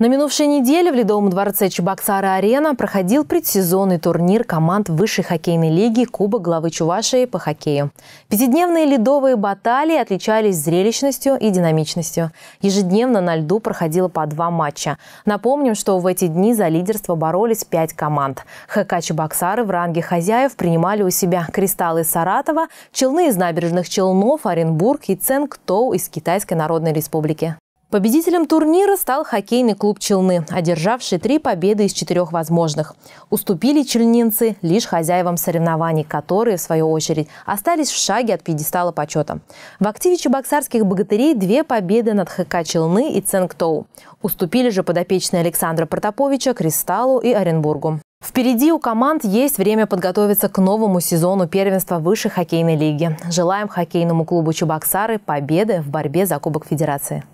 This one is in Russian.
На минувшей неделе в Ледовом дворце Чебоксара-Арена проходил предсезонный турнир команд Высшей хоккейной лиги Куба главы Чувашии по хоккею. Пятидневные ледовые баталии отличались зрелищностью и динамичностью. Ежедневно на льду проходило по два матча. Напомним, что в эти дни за лидерство боролись пять команд. ХК Чебоксары в ранге хозяев принимали у себя «Кристаллы» Саратова, «Челны» из набережных Челнов, Оренбург и «Ценк Тоу» из Китайской Народной Республики. Победителем турнира стал хоккейный клуб «Челны», одержавший три победы из четырех возможных. Уступили челнинцы лишь хозяевам соревнований, которые, в свою очередь, остались в шаге от пьедестала почета. В активе чебоксарских богатырей две победы над ХК «Челны» и «Ценгтоу». Уступили же подопечные Александра Протоповича Кристаллу и Оренбургу. Впереди у команд есть время подготовиться к новому сезону первенства высшей хоккейной лиги. Желаем хоккейному клубу Чебоксары победы в борьбе за Кубок Федерации.